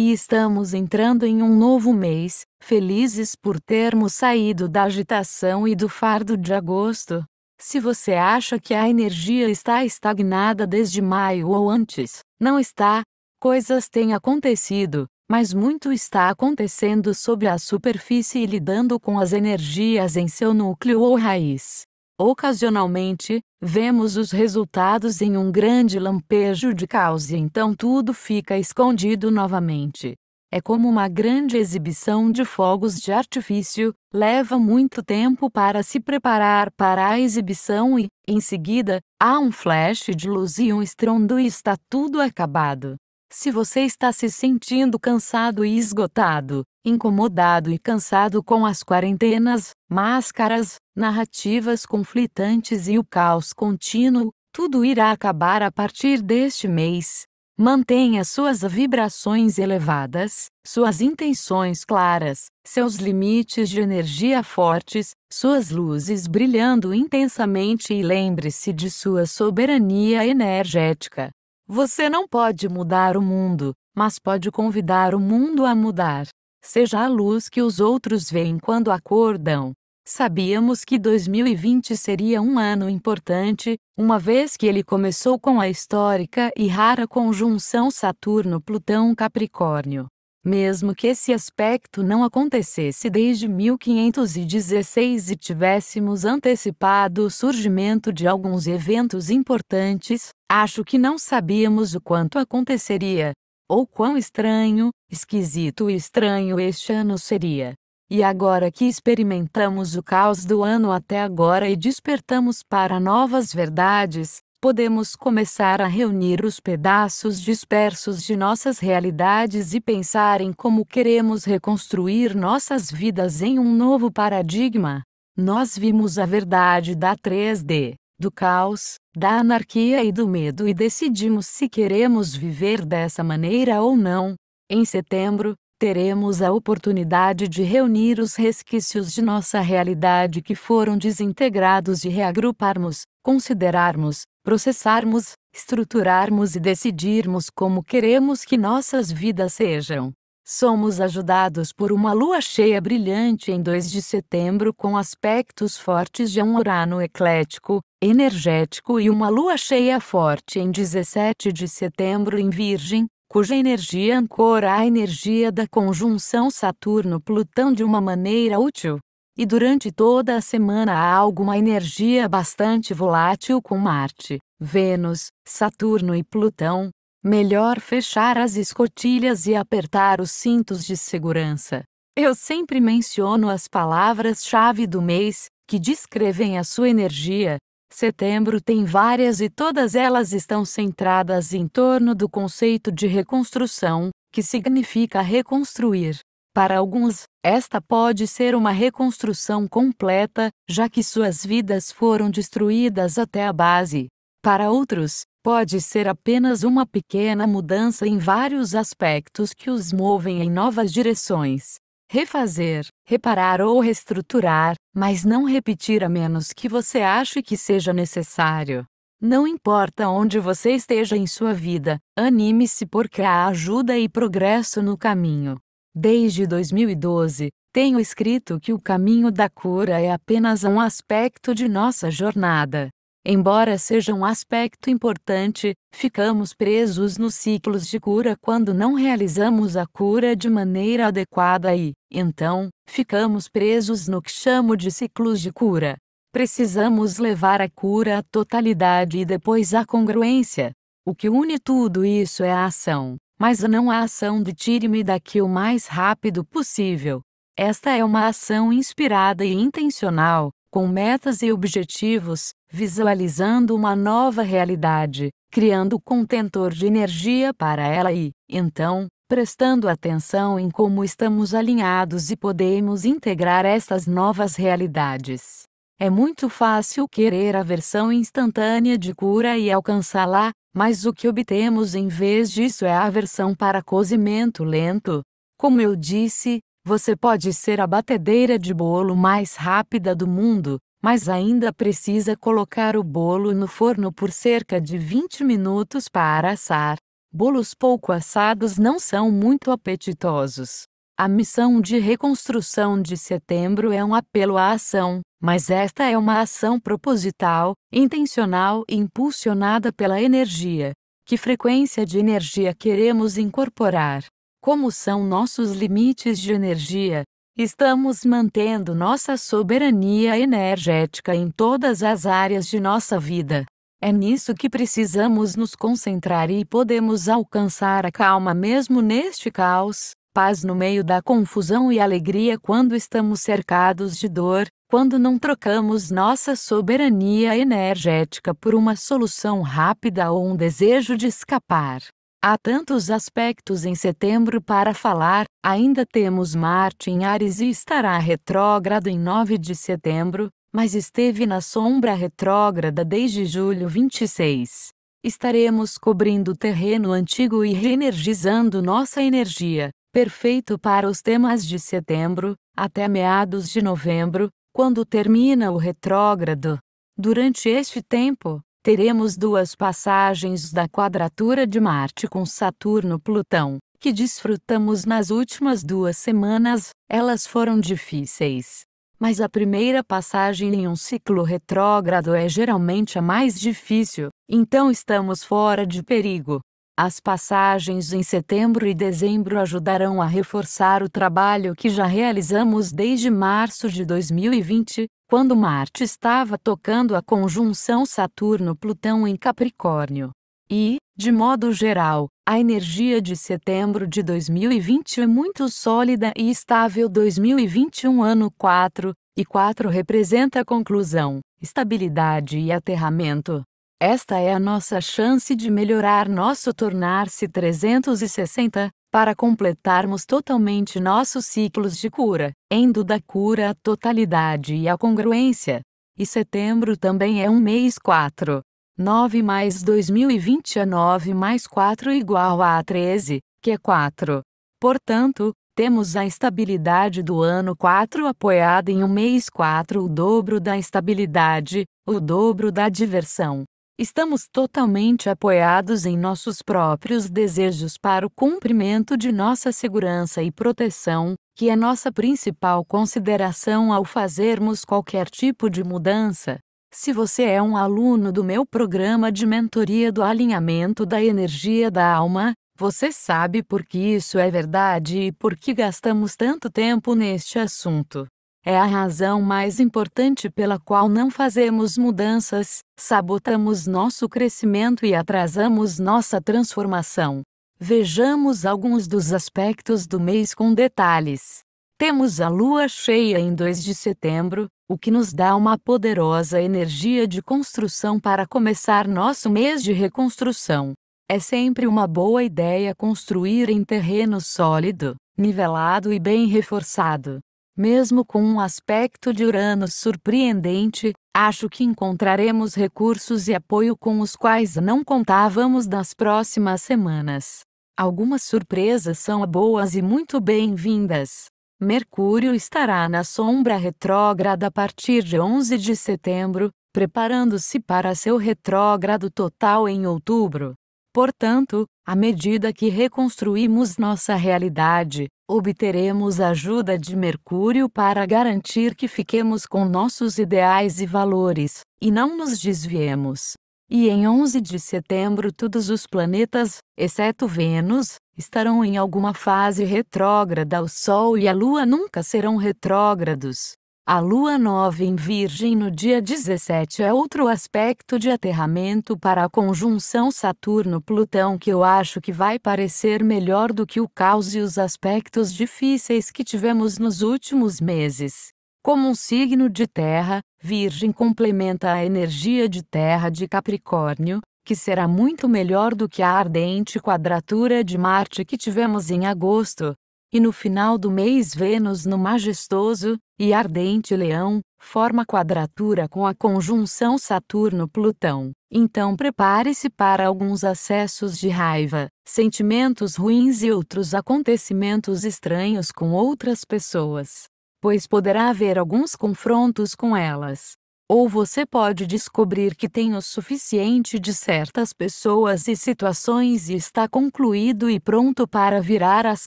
E estamos entrando em um novo mês, felizes por termos saído da agitação e do fardo de agosto. Se você acha que a energia está estagnada desde maio ou antes, não está. Coisas têm acontecido, mas muito está acontecendo sobre a superfície e lidando com as energias em seu núcleo ou raiz. Ocasionalmente, vemos os resultados em um grande lampejo de caos e então tudo fica escondido novamente. É como uma grande exibição de fogos de artifício, leva muito tempo para se preparar para a exibição e, em seguida, há um flash de luz e um estrondo e está tudo acabado. Se você está se sentindo cansado e esgotado, incomodado e cansado com as quarentenas, máscaras, narrativas conflitantes e o caos contínuo, tudo irá acabar a partir deste mês. Mantenha suas vibrações elevadas, suas intenções claras, seus limites de energia fortes, suas luzes brilhando intensamente e lembre-se de sua soberania energética. Você não pode mudar o mundo, mas pode convidar o mundo a mudar seja a luz que os outros veem quando acordam. Sabíamos que 2020 seria um ano importante, uma vez que ele começou com a histórica e rara conjunção Saturno-Plutão-Capricórnio. Mesmo que esse aspecto não acontecesse desde 1516 e tivéssemos antecipado o surgimento de alguns eventos importantes, acho que não sabíamos o quanto aconteceria, ou quão estranho, esquisito e estranho este ano seria. E agora que experimentamos o caos do ano até agora e despertamos para novas verdades, podemos começar a reunir os pedaços dispersos de nossas realidades e pensar em como queremos reconstruir nossas vidas em um novo paradigma. Nós vimos a verdade da 3D, do caos, da anarquia e do medo e decidimos se queremos viver dessa maneira ou não. Em setembro, teremos a oportunidade de reunir os resquícios de nossa realidade que foram desintegrados e reagruparmos, considerarmos, processarmos, estruturarmos e decidirmos como queremos que nossas vidas sejam. Somos ajudados por uma lua cheia brilhante em 2 de setembro com aspectos fortes de um Urano eclético, energético e uma lua cheia forte em 17 de setembro em Virgem, cuja energia ancora a energia da conjunção Saturno-Plutão de uma maneira útil. E durante toda a semana há alguma energia bastante volátil com Marte, Vênus, Saturno e Plutão. Melhor fechar as escotilhas e apertar os cintos de segurança. Eu sempre menciono as palavras-chave do mês, que descrevem a sua energia, Setembro tem várias e todas elas estão centradas em torno do conceito de reconstrução, que significa reconstruir. Para alguns, esta pode ser uma reconstrução completa, já que suas vidas foram destruídas até a base. Para outros, pode ser apenas uma pequena mudança em vários aspectos que os movem em novas direções refazer, reparar ou reestruturar, mas não repetir a menos que você ache que seja necessário. Não importa onde você esteja em sua vida, anime-se porque há ajuda e progresso no caminho. Desde 2012, tenho escrito que o caminho da cura é apenas um aspecto de nossa jornada. Embora seja um aspecto importante, ficamos presos nos ciclos de cura quando não realizamos a cura de maneira adequada e, então, ficamos presos no que chamo de ciclos de cura. Precisamos levar a cura à totalidade e depois à congruência. O que une tudo isso é a ação, mas não a ação de tire-me daqui o mais rápido possível. Esta é uma ação inspirada e intencional, com metas e objetivos, visualizando uma nova realidade, criando o contentor de energia para ela e, então, prestando atenção em como estamos alinhados e podemos integrar estas novas realidades. É muito fácil querer a versão instantânea de cura e alcançá-la, mas o que obtemos em vez disso é a versão para cozimento lento. Como eu disse, você pode ser a batedeira de bolo mais rápida do mundo, mas ainda precisa colocar o bolo no forno por cerca de 20 minutos para assar. Bolos pouco assados não são muito apetitosos. A missão de reconstrução de setembro é um apelo à ação, mas esta é uma ação proposital, intencional e impulsionada pela energia. Que frequência de energia queremos incorporar? Como são nossos limites de energia? Estamos mantendo nossa soberania energética em todas as áreas de nossa vida. É nisso que precisamos nos concentrar e podemos alcançar a calma mesmo neste caos, paz no meio da confusão e alegria quando estamos cercados de dor, quando não trocamos nossa soberania energética por uma solução rápida ou um desejo de escapar. Há tantos aspectos em setembro para falar, ainda temos Marte em Ares e estará retrógrado em 9 de setembro, mas esteve na sombra retrógrada desde julho 26. Estaremos cobrindo terreno antigo e reenergizando nossa energia, perfeito para os temas de setembro, até meados de novembro, quando termina o retrógrado. Durante este tempo, Teremos duas passagens da quadratura de Marte com Saturno-Plutão, que desfrutamos nas últimas duas semanas, elas foram difíceis. Mas a primeira passagem em um ciclo retrógrado é geralmente a mais difícil, então estamos fora de perigo. As passagens em setembro e dezembro ajudarão a reforçar o trabalho que já realizamos desde março de 2020, quando Marte estava tocando a conjunção Saturno-Plutão em Capricórnio. E, de modo geral, a energia de setembro de 2020 é muito sólida e estável. 2021 ano 4, e 4 representa conclusão, estabilidade e aterramento. Esta é a nossa chance de melhorar nosso tornar-se 360, para completarmos totalmente nossos ciclos de cura, indo da cura à totalidade e à congruência. E setembro também é um mês 4. 9 mais 2020 é 9 mais 4 igual a 13, que é 4. Portanto, temos a estabilidade do ano 4 apoiada em um mês 4, o dobro da estabilidade, o dobro da diversão. Estamos totalmente apoiados em nossos próprios desejos para o cumprimento de nossa segurança e proteção, que é nossa principal consideração ao fazermos qualquer tipo de mudança. Se você é um aluno do meu programa de mentoria do alinhamento da energia da alma, você sabe por que isso é verdade e por que gastamos tanto tempo neste assunto. É a razão mais importante pela qual não fazemos mudanças, sabotamos nosso crescimento e atrasamos nossa transformação. Vejamos alguns dos aspectos do mês com detalhes. Temos a lua cheia em 2 de setembro, o que nos dá uma poderosa energia de construção para começar nosso mês de reconstrução. É sempre uma boa ideia construir em terreno sólido, nivelado e bem reforçado. Mesmo com um aspecto de Urano surpreendente, acho que encontraremos recursos e apoio com os quais não contávamos nas próximas semanas. Algumas surpresas são boas e muito bem-vindas. Mercúrio estará na sombra retrógrada a partir de 11 de setembro, preparando-se para seu retrógrado total em outubro. Portanto, à medida que reconstruímos nossa realidade, obteremos a ajuda de Mercúrio para garantir que fiquemos com nossos ideais e valores, e não nos desviemos. E em 11 de setembro, todos os planetas, exceto Vênus, estarão em alguma fase retrógrada. O Sol e a Lua nunca serão retrógrados. A lua nova em Virgem no dia 17 é outro aspecto de aterramento para a conjunção Saturno-Plutão que eu acho que vai parecer melhor do que o caos e os aspectos difíceis que tivemos nos últimos meses. Como um signo de terra, Virgem complementa a energia de terra de Capricórnio, que será muito melhor do que a ardente quadratura de Marte que tivemos em agosto, e no final do mês, Vênus no majestoso e ardente Leão forma quadratura com a conjunção Saturno-Plutão. Então prepare-se para alguns acessos de raiva, sentimentos ruins e outros acontecimentos estranhos com outras pessoas, pois poderá haver alguns confrontos com elas ou você pode descobrir que tem o suficiente de certas pessoas e situações e está concluído e pronto para virar as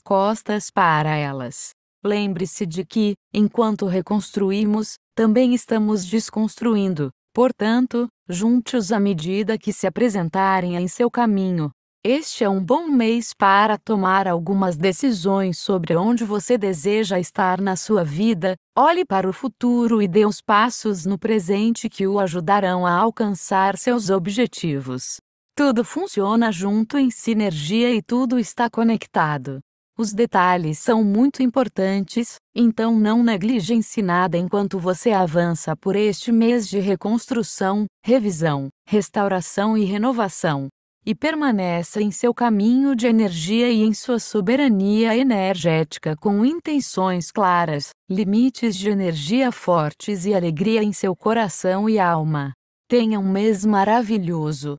costas para elas. Lembre-se de que, enquanto reconstruímos, também estamos desconstruindo, portanto, junte-os à medida que se apresentarem em seu caminho, este é um bom mês para tomar algumas decisões sobre onde você deseja estar na sua vida. Olhe para o futuro e dê os passos no presente que o ajudarão a alcançar seus objetivos. Tudo funciona junto em sinergia e tudo está conectado. Os detalhes são muito importantes, então não negligencie nada enquanto você avança por este mês de reconstrução, revisão, restauração e renovação e permaneça em seu caminho de energia e em sua soberania energética com intenções claras, limites de energia fortes e alegria em seu coração e alma. Tenha um mês maravilhoso.